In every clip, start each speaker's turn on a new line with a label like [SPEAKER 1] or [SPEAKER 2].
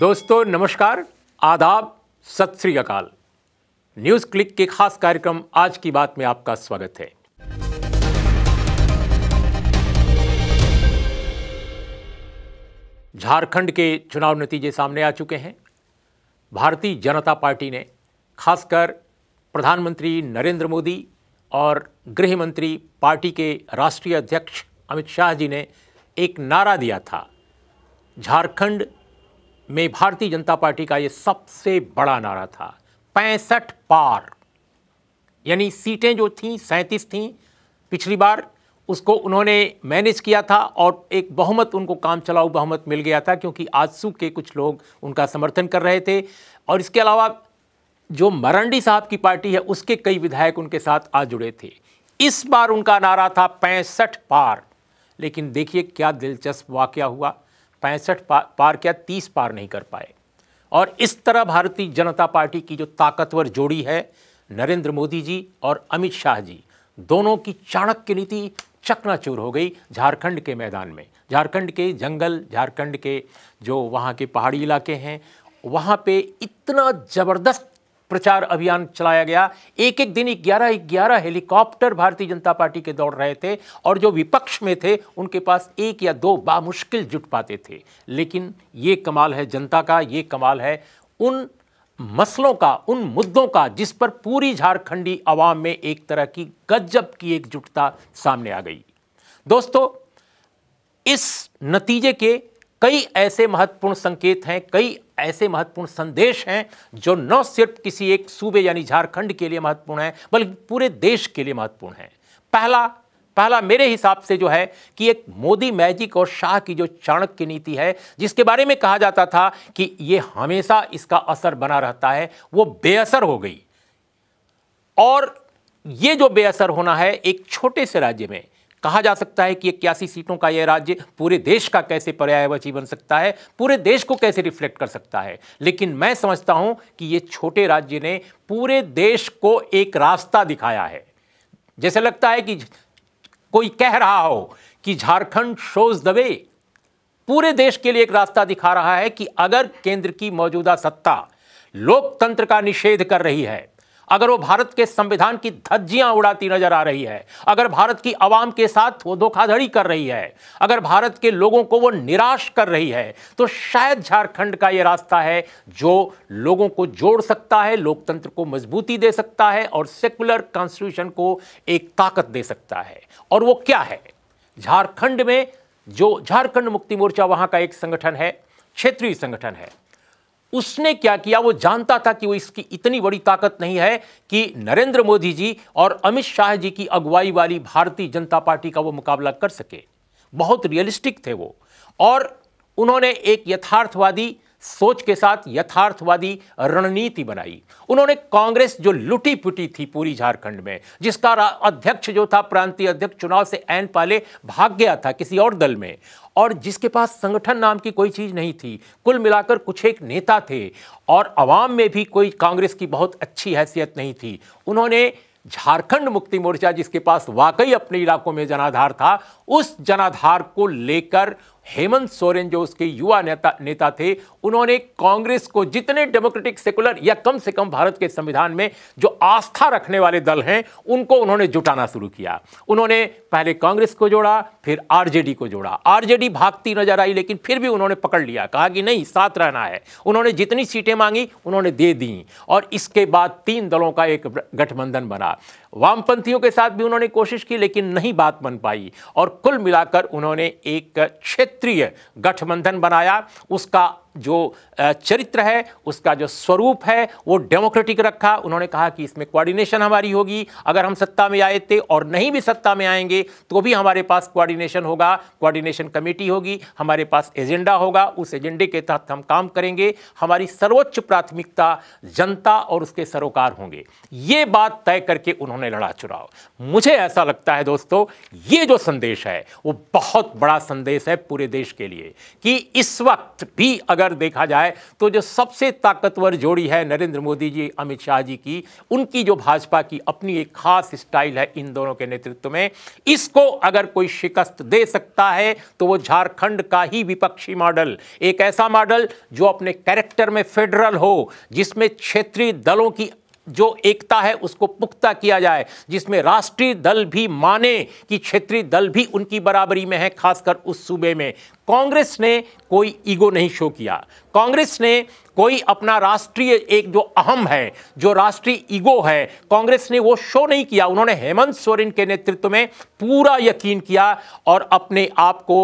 [SPEAKER 1] दोस्तों नमस्कार आदाब सत श्री अकाल न्यूज़ क्लिक के खास कार्यक्रम आज की बात में आपका स्वागत है झारखंड के चुनाव नतीजे सामने आ चुके हैं भारतीय जनता पार्टी ने खासकर प्रधानमंत्री नरेंद्र मोदी और गृह मंत्री पार्टी के राष्ट्रीय अध्यक्ष अमित शाह जी ने एक नारा दिया था झारखंड में भारतीय जनता पार्टी का ये सबसे बड़ा नारा था पैंसठ पार यानी सीटें जो थीं सैंतीस थी पिछली बार उसको उन्होंने मैनेज किया था और एक बहुमत उनको काम चलाऊ बहुमत मिल गया था क्योंकि आजसू के कुछ लोग उनका समर्थन कर रहे थे और इसके अलावा जो मरंडी साहब की पार्टी है उसके कई विधायक उनके साथ आ जुड़े थे इस बार उनका नारा था पैंसठ पार लेकिन देखिए क्या दिलचस्प वाक्य हुआ पैंसठ पार किया तीस पार नहीं कर पाए और इस तरह भारतीय जनता पार्टी की जो ताकतवर जोड़ी है नरेंद्र मोदी जी और अमित शाह जी दोनों की चाणक्य नीति चकनाचूर हो गई झारखंड के मैदान में झारखंड के जंगल झारखंड के जो वहाँ के पहाड़ी इलाके हैं वहाँ पे इतना ज़बरदस्त प्रचार अभियान चलाया गया एक एक दिन ग्यारह ग्यारह हेलीकॉप्टर भारतीय जनता पार्टी के दौड़ रहे थे और जो विपक्ष में थे उनके पास एक या दो बामुश्किल जुट पाते थे लेकिन ये कमाल है जनता का ये कमाल है उन मसलों का उन मुद्दों का जिस पर पूरी झारखंडी आवाम में एक तरह की गजब की एकजुटता सामने आ गई दोस्तों इस नतीजे के कई ऐसे महत्वपूर्ण संकेत हैं कई ऐसे महत्वपूर्ण संदेश हैं जो न सिर्फ किसी एक सूबे यानी झारखंड के लिए महत्वपूर्ण है बल्कि पूरे देश के लिए महत्वपूर्ण है पहला पहला मेरे हिसाब से जो है कि एक मोदी मैजिक और शाह की जो चाणक्य नीति है जिसके बारे में कहा जाता था कि ये हमेशा इसका असर बना रहता है वो बेअसर हो गई और ये जो बेअसर होना है एक छोटे से राज्य में कहा जा सकता है कि इक्यासी सीटों का यह राज्य पूरे देश का कैसे पर्यायवाची बन सकता है पूरे देश को कैसे रिफ्लेक्ट कर सकता है लेकिन मैं समझता हूं कि ये छोटे राज्य ने पूरे देश को एक रास्ता दिखाया है जैसे लगता है कि कोई कह रहा हो कि झारखंड शोज द वे पूरे देश के लिए एक रास्ता दिखा रहा है कि अगर केंद्र की मौजूदा सत्ता लोकतंत्र का निषेध कर रही है अगर वो भारत के संविधान की धज्जियां उड़ाती नजर आ रही है अगर भारत की आवाम के साथ वो धोखाधड़ी कर रही है अगर भारत के लोगों को वो निराश कर रही है तो शायद झारखंड का ये रास्ता है जो लोगों को जोड़ सकता है लोकतंत्र को मजबूती दे सकता है और सेकुलर कॉन्स्टिट्यूशन को एक ताकत दे सकता है और वो क्या है झारखंड में जो झारखंड मुक्ति मोर्चा वहाँ का एक संगठन है क्षेत्रीय संगठन है उसने क्या किया वो जानता था कि वो इसकी इतनी बड़ी ताकत नहीं है कि नरेंद्र मोदी जी और अमित शाह जी की अगुवाई वाली भारतीय जनता पार्टी का वो मुकाबला कर सके बहुत रियलिस्टिक थे वो और उन्होंने एक यथार्थवादी सोच के साथ यथार्थवादी रणनीति बनाई उन्होंने कांग्रेस जो लुटी पुटी थी पूरी झारखंड में जिसका अध्यक्ष जो था प्रांतीय अध्यक्ष चुनाव से एन पाले भाग गया था किसी और दल में और जिसके पास संगठन नाम की कोई चीज़ नहीं थी कुल मिलाकर कुछ एक नेता थे और आवाम में भी कोई कांग्रेस की बहुत अच्छी हैसियत नहीं थी उन्होंने झारखंड मुक्ति मोर्चा जिसके पास वाकई अपने इलाकों में जनाधार था उस जनाधार को लेकर हेमंत सोरेन जो उसके युवा नेता नेता थे उन्होंने कांग्रेस को जितने डेमोक्रेटिक सेकुलर या कम से कम भारत के संविधान में जो आस्था रखने वाले दल हैं उनको उन्होंने जुटाना शुरू किया उन्होंने पहले कांग्रेस को जोड़ा फिर आरजेडी को जोड़ा आरजेडी भागती नजर आई लेकिन फिर भी उन्होंने पकड़ लिया कहा कि नहीं साथ रहना है उन्होंने जितनी सीटें मांगी उन्होंने दे दी और इसके बाद तीन दलों का एक गठबंधन बना वामपंथियों के साथ भी उन्होंने कोशिश की लेकिन नहीं बात बन पाई और कुल मिलाकर उन्होंने एक क्षेत्र क्षेत्रीय गठबंधन बनाया उसका जो चरित्र है उसका जो स्वरूप है वो डेमोक्रेटिक रखा उन्होंने कहा कि इसमें कोऑर्डिनेशन हमारी होगी अगर हम सत्ता में आए थे और नहीं भी सत्ता में आएंगे तो भी हमारे पास कोऑर्डिनेशन होगा कोऑर्डिनेशन कमेटी होगी हमारे पास एजेंडा होगा उस एजेंडे के तहत हम काम करेंगे हमारी सर्वोच्च प्राथमिकता जनता और उसके सरोकार होंगे ये बात तय करके उन्होंने लड़ा चुनाव मुझे ऐसा लगता है दोस्तों ये जो संदेश है वो बहुत बड़ा संदेश है पूरे देश के लिए कि इस वक्त भी अगर अगर देखा जाए तो जो सबसे ताकतवर जोड़ी है नरेंद्र मोदी जी अमित शाह जी की उनकी जो भाजपा की अपनी एक खास स्टाइल है इन दोनों के नेतृत्व में इसको अगर कोई शिकस्त दे सकता है तो वो झारखंड का ही विपक्षी मॉडल एक ऐसा मॉडल जो अपने कैरेक्टर में फेडरल हो जिसमें क्षेत्रीय दलों की जो एकता है उसको पुख्ता किया जाए जिसमें राष्ट्रीय दल भी माने कि क्षेत्रीय दल भी उनकी बराबरी में है खासकर उस सूबे में कांग्रेस ने कोई ईगो नहीं शो किया कांग्रेस ने कोई अपना राष्ट्रीय एक जो अहम है जो राष्ट्रीय ईगो है कांग्रेस ने वो शो नहीं किया उन्होंने हेमंत सोरेन के नेतृत्व में पूरा यकीन किया और अपने आप को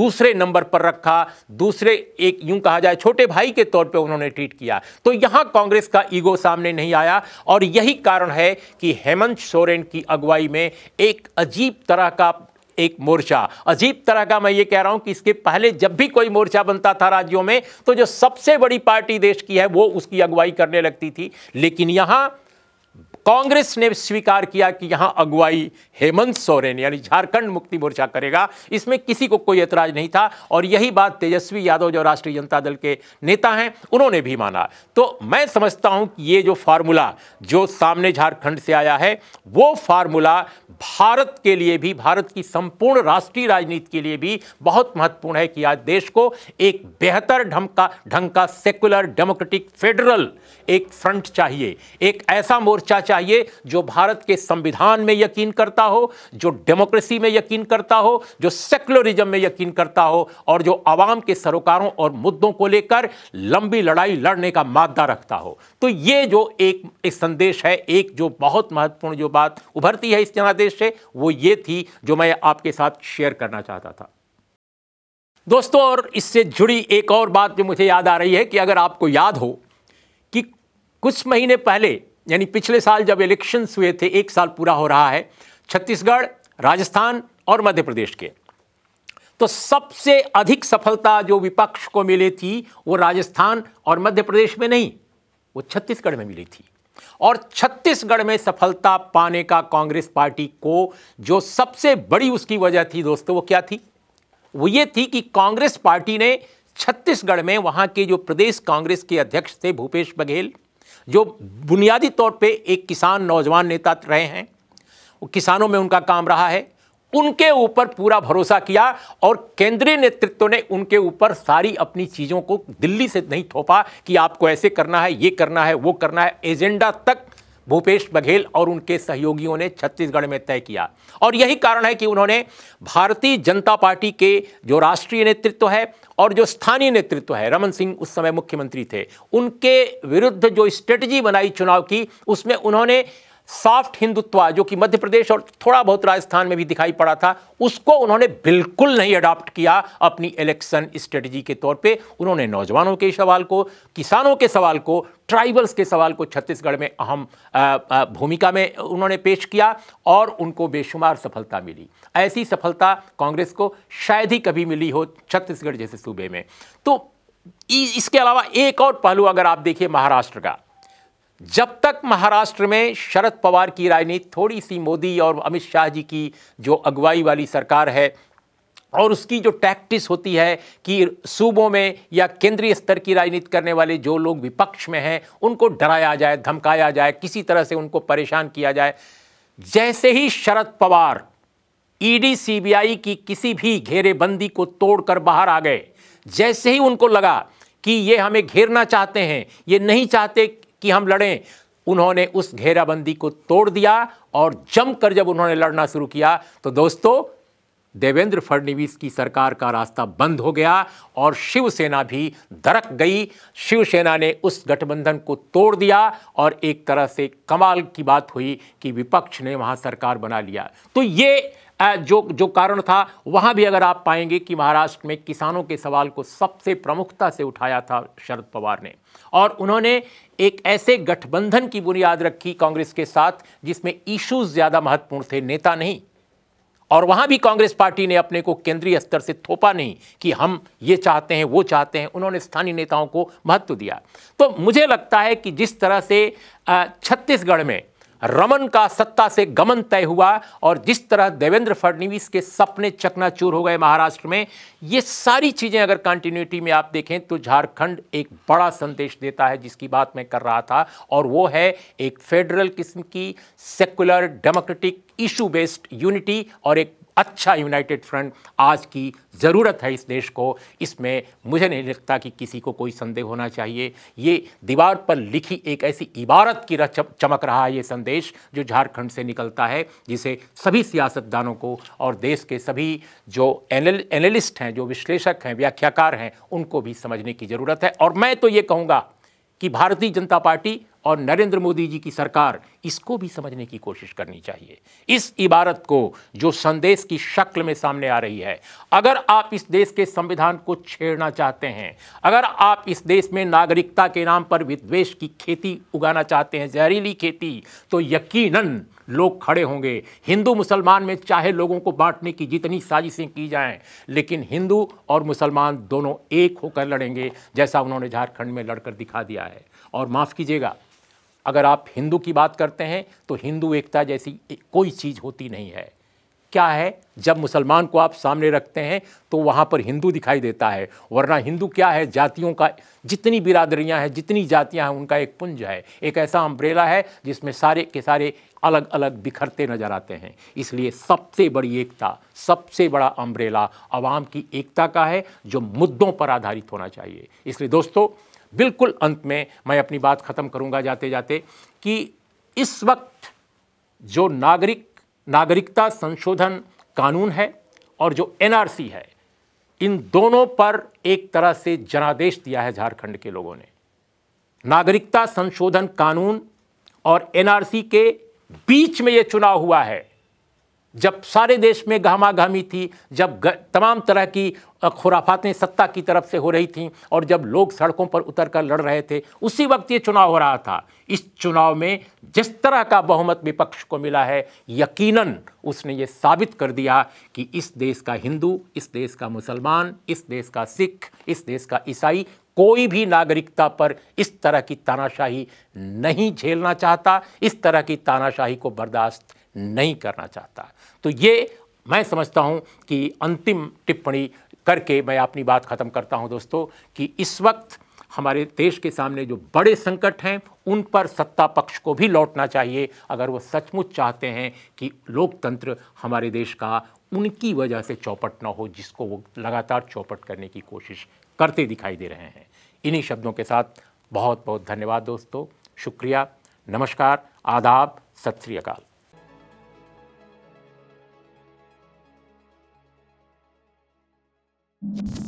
[SPEAKER 1] दूसरे नंबर पर रखा दूसरे एक यूं कहा जाए छोटे भाई के तौर पे उन्होंने ट्रीट किया तो यहां कांग्रेस का ईगो सामने नहीं आया और यही कारण है कि हेमंत सोरेन की अगुवाई में एक अजीब तरह का एक मोर्चा अजीब तरह का मैं ये कह रहा हूं कि इसके पहले जब भी कोई मोर्चा बनता था राज्यों में तो जो सबसे बड़ी पार्टी देश की है वो उसकी अगुवाई करने लगती थी लेकिन यहां कांग्रेस ने स्वीकार किया कि यहां अगुवाई हेमंत सोरेन यानी झारखंड मुक्ति मोर्चा करेगा इसमें किसी को कोई ऐतराज नहीं था और यही बात तेजस्वी यादव जो राष्ट्रीय जनता दल के नेता हैं उन्होंने भी माना तो मैं समझता हूं कि ये जो फार्मूला जो सामने झारखंड से आया है वो फार्मूला भारत के लिए भी भारत की संपूर्ण राष्ट्रीय राजनीति के लिए भी बहुत महत्वपूर्ण है कि आज देश को एक बेहतर ढंग का ढंग का सेकुलर डेमोक्रेटिक फेडरल एक फ्रंट चाहिए एक ऐसा मोर्चा चाहिए जो भारत के संविधान में यकीन करता हो जो डेमोक्रेसी में यकीन करता हो जो सेकुलरिज्म में यकीन करता हो और जो आवाम के सरोकारों और मुद्दों को लेकर लंबी लड़ाई लड़ने का मादा रखता हो तो ये जो एक, एक संदेश है एक जो बहुत महत्वपूर्ण जो बात उभरती है इस जनादेश से वो ये थी जो मैं आपके साथ शेयर करना चाहता था दोस्तों और इससे जुड़ी एक और बात जो मुझे याद आ रही है कि अगर आपको याद हो कि कुछ महीने पहले यानी पिछले साल जब इलेक्शंस हुए थे एक साल पूरा हो रहा है छत्तीसगढ़ राजस्थान और मध्य प्रदेश के तो सबसे अधिक सफलता जो विपक्ष को मिली थी वो राजस्थान और मध्य प्रदेश में नहीं वो छत्तीसगढ़ में मिली थी और छत्तीसगढ़ में सफलता पाने का कांग्रेस पार्टी को जो सबसे बड़ी उसकी वजह थी दोस्तों वो क्या थी वो ये थी कि कांग्रेस पार्टी ने छत्तीसगढ़ में वहां के जो प्रदेश कांग्रेस के अध्यक्ष थे भूपेश बघेल जो बुनियादी तौर पे एक किसान नौजवान नेता रहे हैं वो किसानों में उनका काम रहा है उनके ऊपर पूरा भरोसा किया और केंद्रीय नेतृत्व ने उनके ऊपर सारी अपनी चीज़ों को दिल्ली से नहीं थोपा कि आपको ऐसे करना है ये करना है वो करना है एजेंडा तक भूपेश बघेल और उनके सहयोगियों ने छत्तीसगढ़ में तय किया और यही कारण है कि उन्होंने भारतीय जनता पार्टी के जो राष्ट्रीय नेतृत्व है और जो स्थानीय नेतृत्व है रमन सिंह उस समय मुख्यमंत्री थे उनके विरुद्ध जो स्ट्रेटजी बनाई चुनाव की उसमें उन्होंने सॉफ्ट हिंदुत्व जो कि मध्य प्रदेश और थोड़ा बहुत राजस्थान में भी दिखाई पड़ा था उसको उन्होंने बिल्कुल नहीं अडॉप्ट किया अपनी इलेक्शन स्ट्रेटजी के तौर पे उन्होंने नौजवानों के सवाल को किसानों के सवाल को ट्राइबल्स के सवाल को छत्तीसगढ़ में अहम भूमिका में उन्होंने पेश किया और उनको बेशुमार सफलता मिली ऐसी सफलता कांग्रेस को शायद ही कभी मिली हो छत्तीसगढ़ जैसे सूबे में तो इसके अलावा एक और पहलू अगर आप देखिए महाराष्ट्र का जब तक महाराष्ट्र में शरद पवार की राजनीति थोड़ी सी मोदी और अमित शाह जी की जो अगुवाई वाली सरकार है और उसकी जो टैक्टिस होती है कि सूबों में या केंद्रीय स्तर की राजनीति करने वाले जो लोग विपक्ष में हैं उनको डराया जाए धमकाया जाए किसी तरह से उनको परेशान किया जाए जैसे ही शरद पवार ईडी सीबीआई की किसी भी घेरेबंदी को तोड़कर बाहर आ गए जैसे ही उनको लगा कि ये हमें घेरना चाहते हैं ये नहीं चाहते कि हम लड़ें उन्होंने उस घेराबंदी को तोड़ दिया और जमकर जब उन्होंने लड़ना शुरू किया तो दोस्तों देवेंद्र फडणवीस की सरकार का रास्ता बंद हो गया और शिवसेना भी दरक गई शिवसेना ने उस गठबंधन को तोड़ दिया और एक तरह से कमाल की बात हुई कि विपक्ष ने वहां सरकार बना लिया तो ये जो जो कारण था वहाँ भी अगर आप पाएंगे कि महाराष्ट्र में किसानों के सवाल को सबसे प्रमुखता से उठाया था शरद पवार ने और उन्होंने एक ऐसे गठबंधन की बुनियाद रखी कांग्रेस के साथ जिसमें इश्यूज ज़्यादा महत्वपूर्ण थे नेता नहीं और वहाँ भी कांग्रेस पार्टी ने अपने को केंद्रीय स्तर से थोपा नहीं कि हम ये चाहते हैं वो चाहते हैं उन्होंने स्थानीय नेताओं को महत्व दिया तो मुझे लगता है कि जिस तरह से छत्तीसगढ़ में रमन का सत्ता से गमन तय हुआ और जिस तरह देवेंद्र फडणवीस के सपने चकनाचूर हो गए महाराष्ट्र में ये सारी चीज़ें अगर कंटिन्यूटी में आप देखें तो झारखंड एक बड़ा संदेश देता है जिसकी बात मैं कर रहा था और वो है एक फेडरल किस्म की secular democratic issue based unity और एक अच्छा यूनाइटेड फ्रंट आज की ज़रूरत है इस देश को इसमें मुझे नहीं लगता कि किसी को कोई संदेह होना चाहिए ये दीवार पर लिखी एक ऐसी इबारत की चमक रहा है ये संदेश जो झारखंड से निकलता है जिसे सभी सियासतदानों को और देश के सभी जो एनल एनालिस्ट हैं जो विश्लेषक हैं व्याख्याकार हैं उनको भी समझने की ज़रूरत है और मैं तो ये कहूँगा कि भारतीय जनता पार्टी और नरेंद्र मोदी जी की सरकार इसको भी समझने की कोशिश करनी चाहिए इस इबारत को जो संदेश की शक्ल में सामने आ रही है अगर आप इस देश के संविधान को छेड़ना चाहते हैं अगर आप इस देश में नागरिकता के नाम पर विद्वेश की खेती उगाना चाहते हैं जहरीली खेती तो यकीनन लोग खड़े होंगे हिंदू मुसलमान में चाहे लोगों को बांटने की जितनी साजिशें की जाएं लेकिन हिंदू और मुसलमान दोनों एक होकर लड़ेंगे जैसा उन्होंने झारखंड में लड़कर दिखा दिया है और माफ़ कीजिएगा अगर आप हिंदू की बात करते हैं तो हिंदू एकता जैसी कोई चीज़ होती नहीं है क्या है जब मुसलमान को आप सामने रखते हैं तो वहाँ पर हिंदू दिखाई देता है वरना हिंदू क्या है जातियों का जितनी बिरादरियाँ हैं जितनी जातियाँ हैं उनका एक पुंज है एक ऐसा अम्ब्रेला है जिसमें सारे के सारे अलग अलग बिखरते नजर आते हैं इसलिए सबसे बड़ी एकता सबसे बड़ा अम्ब्रेला आवाम की एकता का है जो मुद्दों पर आधारित होना चाहिए इसलिए दोस्तों बिल्कुल अंत में मैं अपनी बात ख़त्म करूंगा जाते जाते कि इस वक्त जो नागरिक नागरिकता संशोधन कानून है और जो एनआरसी है इन दोनों पर एक तरह से जनादेश दिया है झारखंड के लोगों ने नागरिकता संशोधन कानून और एनआरसी के बीच में यह चुनाव हुआ है जब सारे देश में घामा घामी थी जब तमाम तरह की खुराफातें सत्ता की तरफ से हो रही थीं और जब लोग सड़कों पर उतर कर लड़ रहे थे उसी वक्त ये चुनाव हो रहा था इस चुनाव में जिस तरह का बहुमत विपक्ष को मिला है यकीनन उसने ये साबित कर दिया कि इस देश का हिंदू इस देश का मुसलमान इस देश का सिख इस देश का ईसाई कोई भी नागरिकता पर इस तरह की तानाशाही नहीं झेलना चाहता इस तरह की तानाशाही को बर्दाश्त नहीं करना चाहता तो ये मैं समझता हूँ कि अंतिम टिप्पणी करके मैं अपनी बात ख़त्म करता हूँ दोस्तों कि इस वक्त हमारे देश के सामने जो बड़े संकट हैं उन पर सत्ता पक्ष को भी लौटना चाहिए अगर वो सचमुच चाहते हैं कि लोकतंत्र हमारे देश का उनकी वजह से चौपट ना हो जिसको वो लगातार चौपट करने की कोशिश करते दिखाई दे रहे हैं इन्हीं शब्दों के साथ बहुत बहुत धन्यवाद दोस्तों शुक्रिया नमस्कार आदाब सत श्री अकाल you